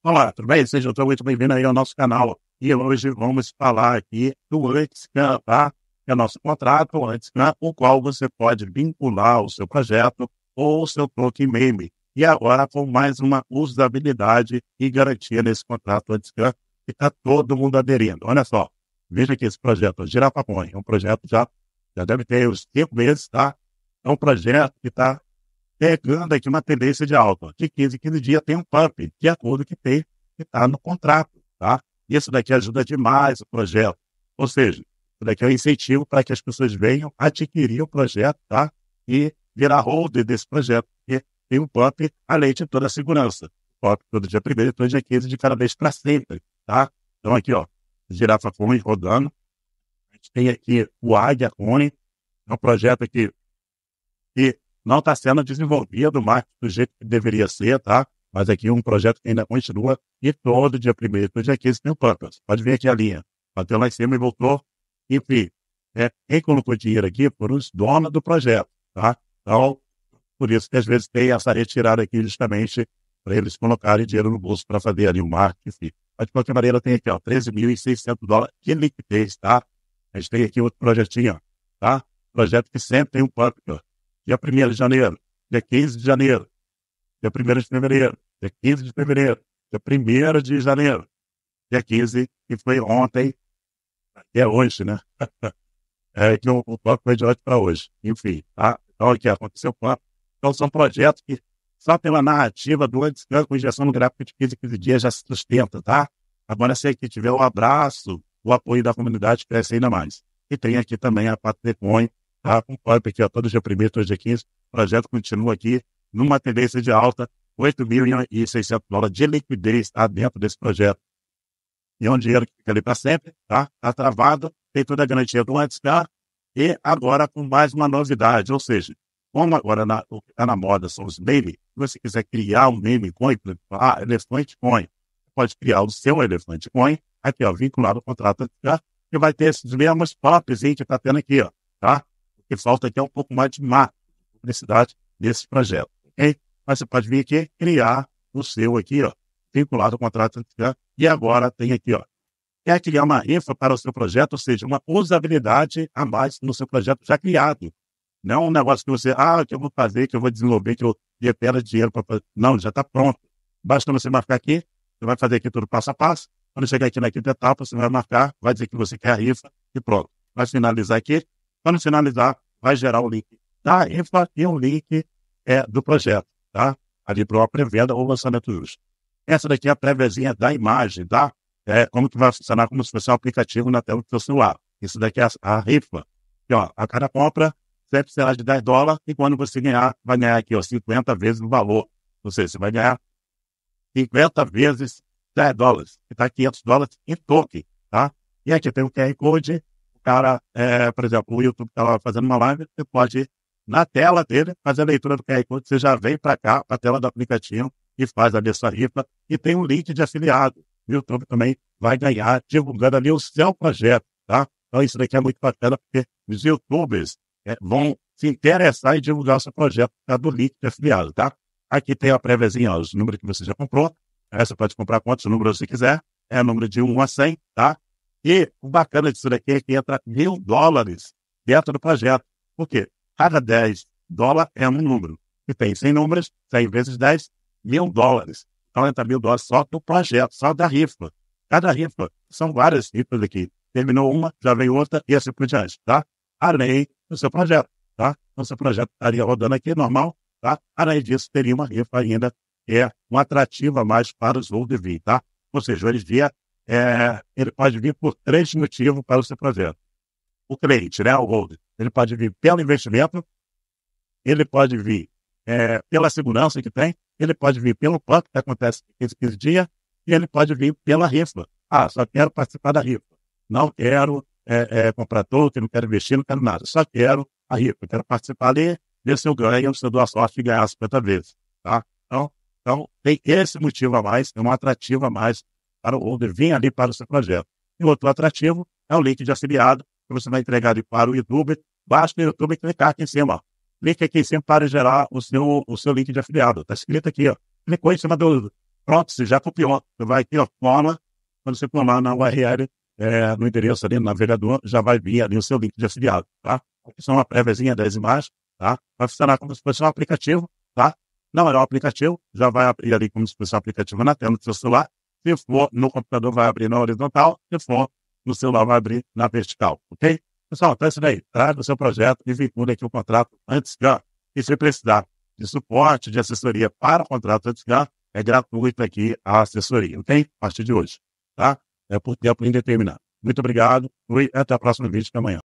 Olá, tudo bem? Sejam todos muito bem-vindos aí ao nosso canal. E hoje vamos falar aqui do Antiscan, tá? Que é o nosso contrato Antiscan, o qual você pode vincular o seu projeto ou o seu token meme. E agora com mais uma usabilidade e garantia nesse contrato Antiscan, que está todo mundo aderindo. Olha só, veja que esse projeto, Girafapõe, é um projeto já, já deve ter uns cinco meses, tá? É um projeto que está pegando aqui uma tendência de alta. De 15 em 15 dias tem um pump, de acordo que tem que está no contrato. Tá? Isso daqui ajuda demais o projeto. Ou seja, isso daqui é um incentivo para que as pessoas venham adquirir o projeto tá? e virar holder desse projeto, porque tem um pump, além de toda a segurança. pop todo dia primeiro, todo dia 15 de cada vez para sempre. Tá? Então aqui, ó, girafa clone rodando. A gente tem aqui o Águia Cone, é um projeto aqui que não está sendo desenvolvido mais do jeito que deveria ser, tá? Mas aqui um projeto que ainda continua e todo dia primeiro, todo dia 15 tem o purpose. Pode ver aqui a linha. Bateu lá em cima e voltou. Enfim, é, quem colocou dinheiro aqui foram os donos do projeto, tá? Então, por isso que às vezes tem essa retirada aqui justamente para eles colocarem dinheiro no bolso para fazer ali o marketing. Enfim. Mas de qualquer maneira tem aqui, ó, 13.600 dólares de liquidez, tá? A gente tem aqui outro projetinho, ó, tá? Projeto que sempre tem um purpose, ó dia 1 de janeiro, dia 15 de janeiro, dia 1 de fevereiro, dia 15 de fevereiro, dia 1 de janeiro, dia 15, que foi ontem, até hoje, né? é que o papo foi de hoje para hoje. Enfim, tá? Então, o que aconteceu com Então, são projetos que só pela narrativa do antiscan com injeção no gráfico de 15 15 dias já se sustenta, tá? Agora, se aqui tiver o um abraço, o apoio da comunidade cresce ainda mais. E tem aqui também a Patrecoin, Tá? Concordo aqui, ó, todo dia 1 todo dia 15. O projeto continua aqui numa tendência de alta, 8.600 dólares de liquidez está dentro desse projeto. E é um dinheiro que fica ali para sempre, tá? Tá travado, tem toda a garantia do antes, tá? E agora com mais uma novidade, ou seja, como agora na, o que está na moda são os memes, se você quiser criar um meme coin, por exemplo, ah, elefante coin, pode criar o seu elefante coin, aqui ó, vinculado ao contrato, tá? e vai ter esses mesmos pops aí que está tendo aqui, ó, tá? que falta aqui é um pouco mais de marketing, publicidade desse projeto. Okay? Mas você pode vir aqui criar o seu aqui, ó, vinculado ao contrato e agora tem aqui, ó, quer criar uma infra para o seu projeto, ou seja, uma usabilidade a mais no seu projeto já criado. Não é um negócio que você, ah, que eu vou fazer, que eu vou desenvolver, que eu dê dinheiro para fazer. Não, já está pronto. Basta você marcar aqui, você vai fazer aqui tudo passo a passo. Quando chegar aqui na quinta etapa, você vai marcar, vai dizer que você quer a rifa e pronto. Vai finalizar aqui, quando finalizar, vai gerar o link da EFA e o link é, do projeto, tá? Ali para a pré-venda ou lançamento justo. Essa daqui é a préviazinha da imagem, tá? É, como que vai funcionar como se fosse um aplicativo na tela do seu celular. Isso daqui é a, a rifa. E, ó, a cada compra sempre será de 10 dólares e quando você ganhar, vai ganhar aqui ó, 50 vezes o valor. Ou seja, você vai ganhar 50 vezes 10 dólares, que está 500 dólares em token, tá? E aqui tem o QR Code cara, é, por exemplo, o YouTube estava tá fazendo uma live, você pode ir na tela dele fazer a leitura do QR Code, você já vem para cá, para a tela do aplicativo e faz ali a sua rifa e tem um link de afiliado. O YouTube também vai ganhar divulgando ali o seu projeto, tá? Então isso daqui é muito bacana porque os YouTubers é, vão se interessar em divulgar o seu projeto tá, do link de afiliado, tá? Aqui tem a préviazinha, os números que você já comprou. essa você pode comprar quantos números você quiser. É número de 1 a 100, tá? E o bacana disso daqui é que entra mil dólares dentro do projeto. Por quê? Cada 10 dólar é um número. E tem 100 números, 100 vezes 10, mil dólares. Então entra mil dólares só do projeto, só da rifa. Cada rifa, são várias rifas aqui. Terminou uma, já vem outra e assim por diante, tá? Além do seu projeto, tá? Então seu projeto estaria rodando aqui, normal, tá? Além disso, teria uma rifa ainda, que é uma atrativa mais para os old tá? Ou seja, hoje em dia é, ele pode vir por três motivos para o seu projeto. O cliente, né, o holder, ele pode vir pelo investimento, ele pode vir é, pela segurança que tem, ele pode vir pelo quanto que acontece em 15, dias, e ele pode vir pela rifa. Ah, só quero participar da rifa. Não quero é, é, comprar token, não quero investir, não quero nada. Só quero a rifa. Quero participar ali, ver se eu ganho, se eu dou a sorte de ganhar 50 vezes. Tá? Então, então, tem esse motivo a mais, é um atrativo a mais para o holder vir ali para o seu projeto. E outro atrativo é o link de afiliado, que você vai entregar ali para o YouTube. Basta o YouTube clicar aqui em cima. Clique aqui em cima para gerar o seu, o seu link de afiliado. Está escrito aqui, ó. Clicou em cima do. Pronto, você já copiou. Você vai aqui, ó, forma. Quando você lá na URL, é, eh, no endereço ali, no navegador, já vai vir ali o seu link de afiliado, tá? Aqui são uma préviazinha das imagens, tá? Vai funcionar como se fosse um aplicativo, tá? Não é um aplicativo, já vai abrir ali como se fosse um aplicativo na tela do seu celular se for no computador, vai abrir na horizontal. Se for no celular, vai abrir na vertical. Ok? Pessoal, então é isso daí. Traz tá? o seu projeto e vincule aqui o contrato antes GAN. E se precisar de suporte, de assessoria para o contrato antes GAN, é gratuito aqui a assessoria, ok? A partir de hoje, tá? É por tempo indeterminado. Muito obrigado e até o próximo vídeo de amanhã.